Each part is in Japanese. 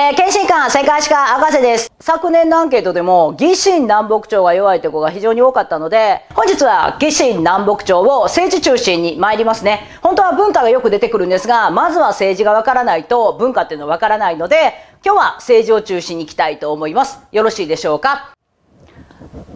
えー、検診官、世界史家、博士です。昨年のアンケートでも、疑心南北朝が弱いとこが非常に多かったので、本日は疑心南北朝を政治中心に参りますね。本当は文化がよく出てくるんですが、まずは政治がわからないと文化っていうのはわからないので、今日は政治を中心に行きたいと思います。よろしいでしょうか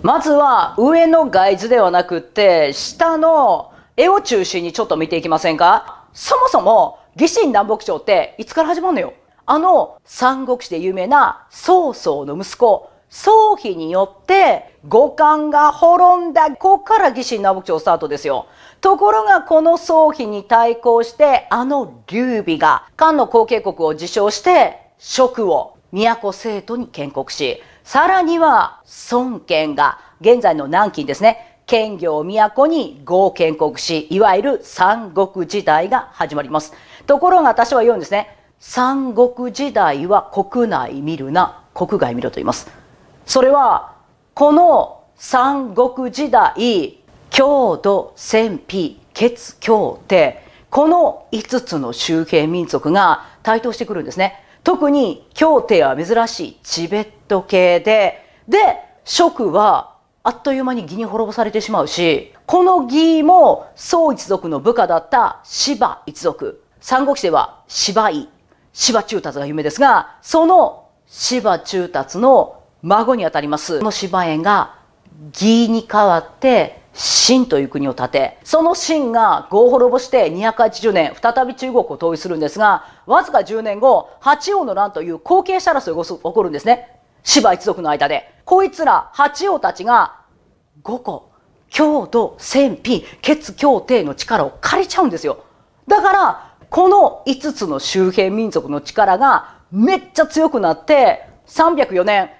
まずは、上の外図ではなくって、下の絵を中心にちょっと見ていきませんかそもそも、疑心南北朝っていつから始まるのよあの三国志で有名な曹操の息子、曹丕によって五感が滅んだここから義臣南北朝スタートですよところがこの曹丕に対抗してあの劉備が漢の後継国を自称して蜀を都生徒に建国しさらには孫権が現在の南京ですね県業都に合建国しいわゆる三国時代が始まりますところが私は言うんですね三国時代は国内見るな国外見ろと言いますそれはこの三国時代郷土戦費血協定この五つの周辺民族が台頭してくるんですね特に協定は珍しいチベット系でで蜀はあっという間に義に滅ぼされてしまうしこの義も宋一族の部下だった芝一族三国志では芝居芝中達が有名ですが、その芝中達の孫にあたります。この芝園が義に変わって、秦という国を建て、その秦が合滅ぼして280年、再び中国を統一するんですが、わずか10年後、八王の乱という後継者争いが起こるんですね。芝一族の間で。こいつら八王たちが五個、強度、戦費、決、協定の力を借りちゃうんですよ。だから、この5つの周辺民族の力がめっちゃ強くなって304年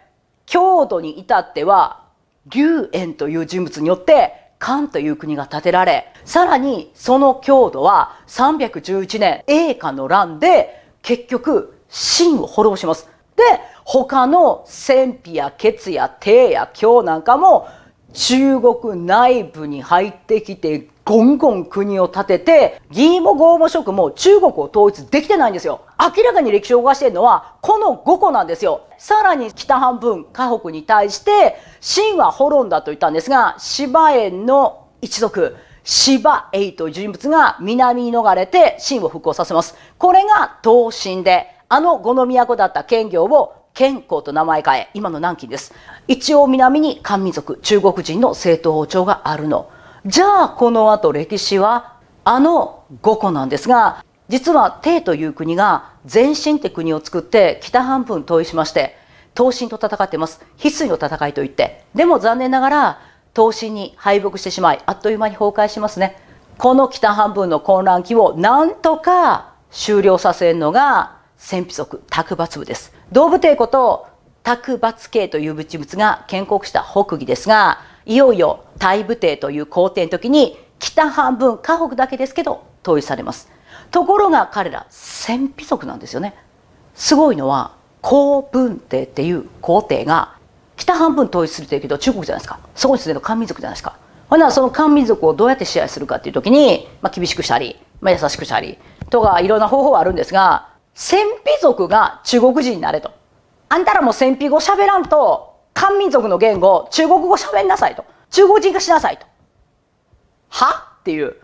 京都に至っては龍炎という人物によって漢という国が建てられさらにその強度は311年栄華の乱で結局秦を滅ぼします。で他の戦費や血や帝や京なんかも中国内部に入ってきてゴンゴン国を立てて義も合も職も中国を統一できてないんですよ明らかに歴史を動かしてるのはこの5個なんですよさらに北半分河北に対して秦は滅んだと言ったんですが芝園の一族芝栄という人物が南に逃れて秦を復興させますこれが東秦であの五の都だった兼業を健康と名前変え今の南京です一応南に漢民族中国人の正統包丁があるのじゃあこの後歴史はあの5個なんですが実は帝という国が前進って国を作って北半分統一しまして東進と戦ってます翡翠の戦いといってでも残念ながら東進に敗北してしまいあっという間に崩壊しますねこの北半分の混乱期をなんとか終了させるのが戦費族卓抜部です動物帝こと卓抜系という物物が建国した北魏ですがいよいよ大武帝という皇帝の時に北半分河北だけですけど統一されますところが彼ら戦費族なんですよねすごいのは皇文帝っていう皇帝が北半分統一するというけど中国じゃないですかそこに住んでる漢民族じゃないですかほなその漢民族をどうやって支配するかっていう時に、まあ、厳しくしたり、まあ、優しくしたりとかいろんな方法はあるんですが戦費族が中国人になれと。あんたらも戦費語喋らんと、漢民族の言語、中国語喋んなさいと。中国人化しなさいと。はっていう。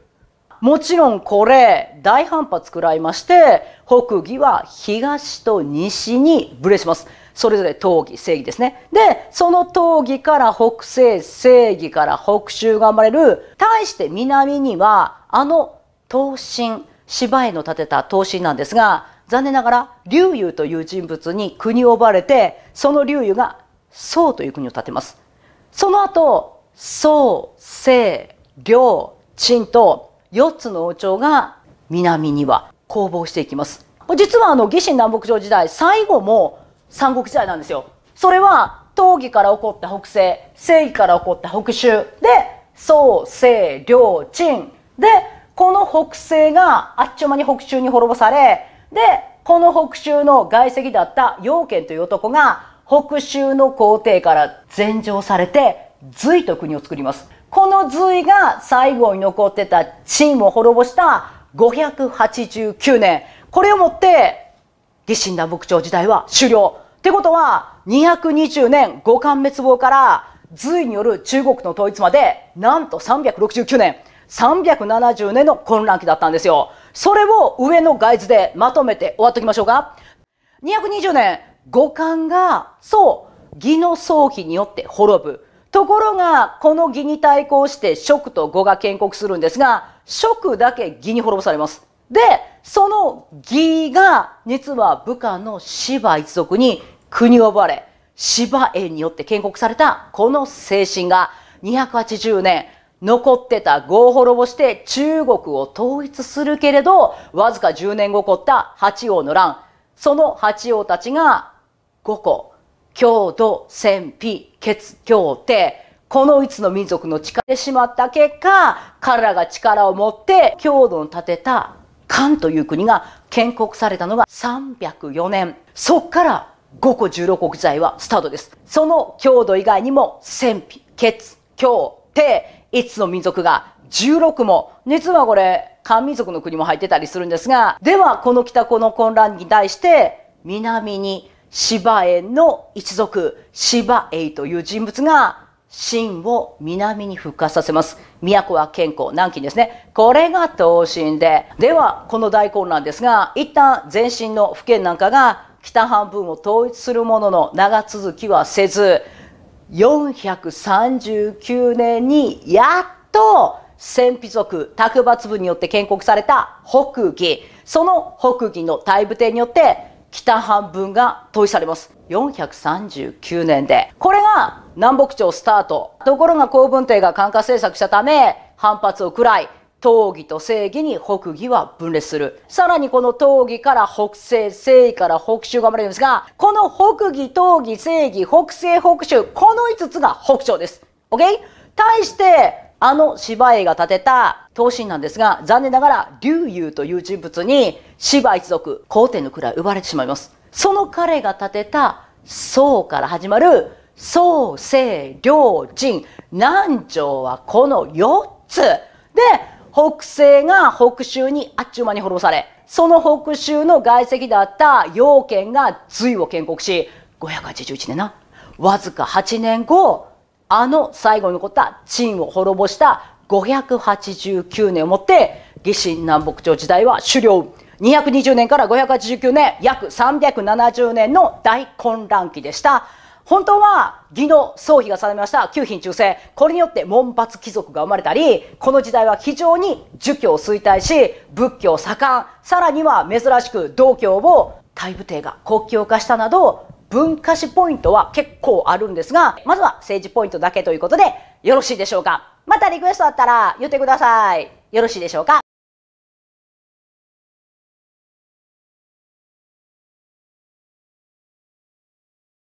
もちろんこれ、大反発食らいまして、北義は東と西にブレします。それぞれ討議、正義ですね。で、その討議から北西、正義から北州が生まれる。対して南には、あの、東進、芝居の建てた東進なんですが、残念ながら劉裕という人物に国を奪われてその劉裕が宋という国を建てますその後宋清梁陳と4つの王朝が南には攻防していきます実はあの魏晋南北朝時代最後も三国時代なんですよそれは東義から起こった北西正義から起こった北州で宋清梁陳でこの北西があっちゅう間に北州に滅ぼされでこの北州の外籍だった陽賢という男が北州の皇帝から禅譲されて隋と国を作りますこの隋が最後に残ってた陳を滅ぼした589年これをもって義晋南北朝時代は終了ってことは220年五冠滅亡から隋による中国の統一までなんと369年370年の混乱期だったんですよそれを上の外図でまとめて終わっときましょうか。220年、五感が、そう、義の葬儀によって滅ぶ。ところが、この義に対抗して、食と語が建国するんですが、食だけ義に滅ぼされます。で、その義が、実は武漢の芝一族に国を奪われ、芝縁によって建国された、この精神が、280年、残ってた5滅ぼして中国を統一するけれど、わずか10年後起こった八王の乱。その八王たちが5個、郷土、戦費、血、協定、この5つの民族の力でしまった結果、彼らが力を持って郷土の建てた漢という国が建国されたのが304年。そっから5個16国時はスタートです。その郷土以外にも戦費、血、協定、5つの民族が16も、実はこれ、漢民族の国も入ってたりするんですが、ではこの北子の混乱に対して、南に芝縁の一族、芝栄という人物が、秦を南に復活させます。都は健康、南京ですね。これが東進で。では、この大混乱ですが、一旦前身の府県なんかが北半分を統一するものの長続きはせず、439年にやっと戦費族、卓抜部によって建国された北義。その北義の大部帝によって北半分が統一されます。439年で。これが南北朝スタート。ところが公文帝が管轄政策したため、反発を喰らい、討議と正義に北義は分裂する。さらにこの討議から北西、正義から北州が生まれるんですが、この北義、討議、正義、北西、北州、この5つが北朝です。OK? 対して、あの芝居が建てた東進なんですが、残念ながら劉裕という人物に芝一族、皇帝の位奪われてしまいます。その彼が建てた宋から始まる宋、西、両、仁、南朝はこの4つ。で、北西が北州にあっちゅう間に滅ぼされ、その北州の外籍だった陽賢が隋を建国し、581年な、わずか8年後、あの最後に残った陳を滅ぼした589年をもって、魏新南北朝時代は終了。220年から589年、約370年の大混乱期でした。本当は義の総否が定めました九品中世これによって門閥貴族が生まれたりこの時代は非常に儒教を衰退し仏教盛んさらには珍しく道教を大部帝が国教化したなど文化史ポイントは結構あるんですがまずは政治ポイントだけということでよろしいでしょうかまたリクエストあったら言ってくださいよろしいでしょうか